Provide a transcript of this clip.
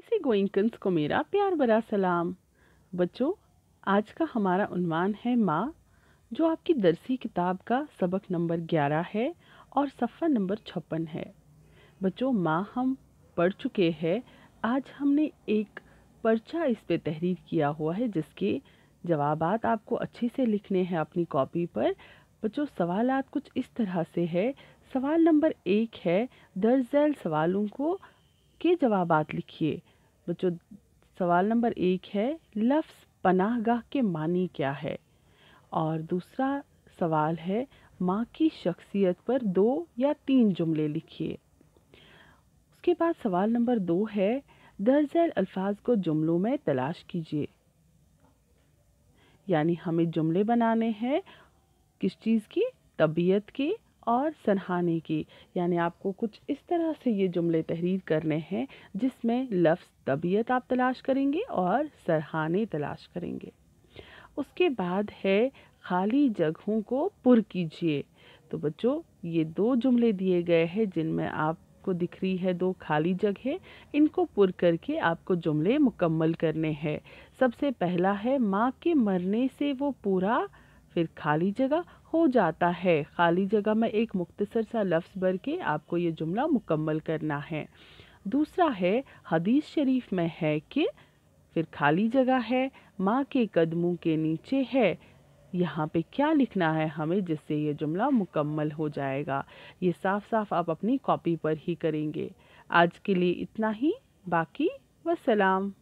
इसी गोइंकन्स को मेरा प्यार भरा सलाम बच्चों आज का हमारा उनवान है माँ जो आपकी दरसी किताब का सबक नंबर ग्यारह है और सफ़ा नंबर छप्पन है बच्चों माँ हम पढ़ चुके हैं आज हमने एक पर्चा इस पे तहरीर किया हुआ है जिसके जवाब आपको अच्छे से लिखने हैं अपनी कॉपी पर बच्चों सवाल कुछ इस तरह से है सवाल नंबर एक है दर्ज सवालों को के जवाब लिखिए बच्चों सवाल नंबर एक है लफ्ज़ पनाहगाह के मानी क्या है और दूसरा सवाल है माँ की शख्सियत पर दो या तीन जुमले लिखिए उसके बाद सवाल नंबर दो है दर्जैल अल्फाज को जुमलों में तलाश कीजिए यानी हमें जुमले बनाने हैं किस चीज़ की तबीयत की और सराहने की यानी आपको कुछ इस तरह से ये जुमले तहरीर करने हैं जिसमें लफ्ज़ तबीयत आप तलाश करेंगे और सरहाने तलाश करेंगे उसके बाद है खाली जगहों को पुर कीजिए तो बच्चों ये दो जुमले दिए गए हैं जिनमें आपको दिख रही है दो खाली जगह इनको पुर करके आपको जुमले मुकम्मल करने हैं सबसे पहला है माँ के मरने से वो पूरा फिर खाली जगह हो जाता है खाली जगह में एक मुख्तसर सा लफ्ज़ भर के आपको ये जुमला मुकम्मल करना है दूसरा है हदीस शरीफ में है कि फिर खाली जगह है माँ के कदमों के नीचे है यहाँ पे क्या लिखना है हमें जिससे ये जुमला मुकम्मल हो जाएगा ये साफ साफ आप अपनी कॉपी पर ही करेंगे आज के लिए इतना ही बाकी वसलाम